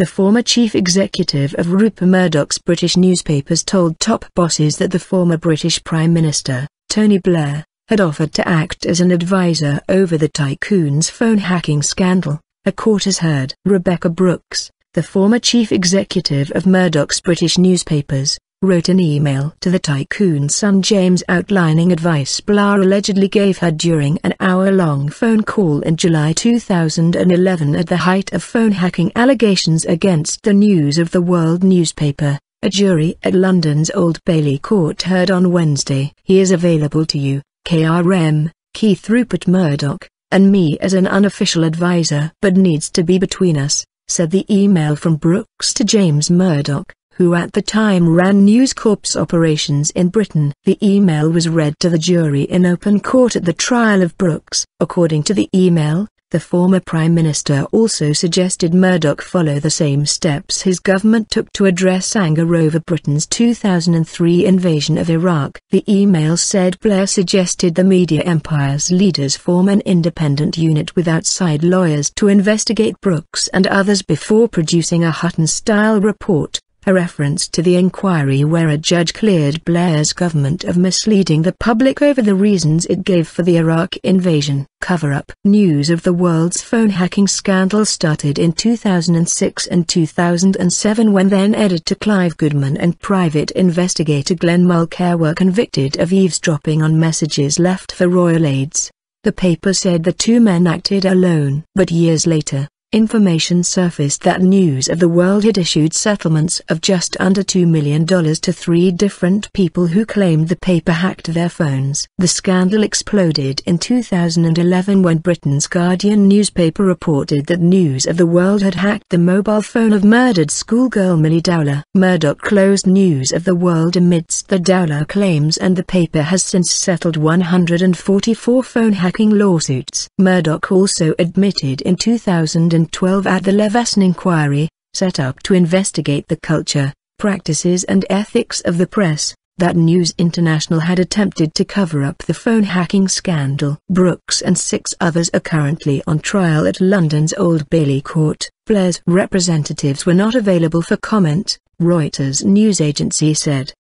The former chief executive of Rupert Murdoch's British newspapers told top bosses that the former British Prime Minister, Tony Blair, had offered to act as an advisor over the tycoon's phone hacking scandal, a court has heard. Rebecca Brooks, the former chief executive of Murdoch's British newspapers, wrote an email to the tycoon's son James outlining advice Blar allegedly gave her during an hour-long phone call in July 2011 at the height of phone hacking allegations against the News of the World newspaper. A jury at London's Old Bailey Court heard on Wednesday. He is available to you, KRM, Keith Rupert Murdoch, and me as an unofficial advisor but needs to be between us, said the email from Brooks to James Murdoch who at the time ran News Corp's operations in Britain. The email was read to the jury in open court at the trial of Brooks. According to the email, the former Prime Minister also suggested Murdoch follow the same steps his government took to address anger over Britain's 2003 invasion of Iraq. The email said Blair suggested the media empire's leaders form an independent unit with outside lawyers to investigate Brooks and others before producing a Hutton-style report a reference to the inquiry where a judge cleared Blair's government of misleading the public over the reasons it gave for the Iraq invasion. Cover-up News of the world's phone hacking scandal started in 2006 and 2007 when then-editor Clive Goodman and private investigator Glenn Mulcair were convicted of eavesdropping on messages left for royal aides. The paper said the two men acted alone. But years later, Information surfaced that News of the World had issued settlements of just under $2 million to three different people who claimed the paper hacked their phones. The scandal exploded in 2011 when Britain's Guardian newspaper reported that News of the World had hacked the mobile phone of murdered schoolgirl Millie Dowler. Murdoch closed News of the World amidst the Dowler claims and the paper has since settled 144 phone hacking lawsuits. Murdoch also admitted in 2000 2012 at the Leveson Inquiry, set up to investigate the culture, practices and ethics of the press, that News International had attempted to cover up the phone hacking scandal. Brooks and six others are currently on trial at London's Old Bailey Court. Blair's representatives were not available for comment, Reuters news agency said.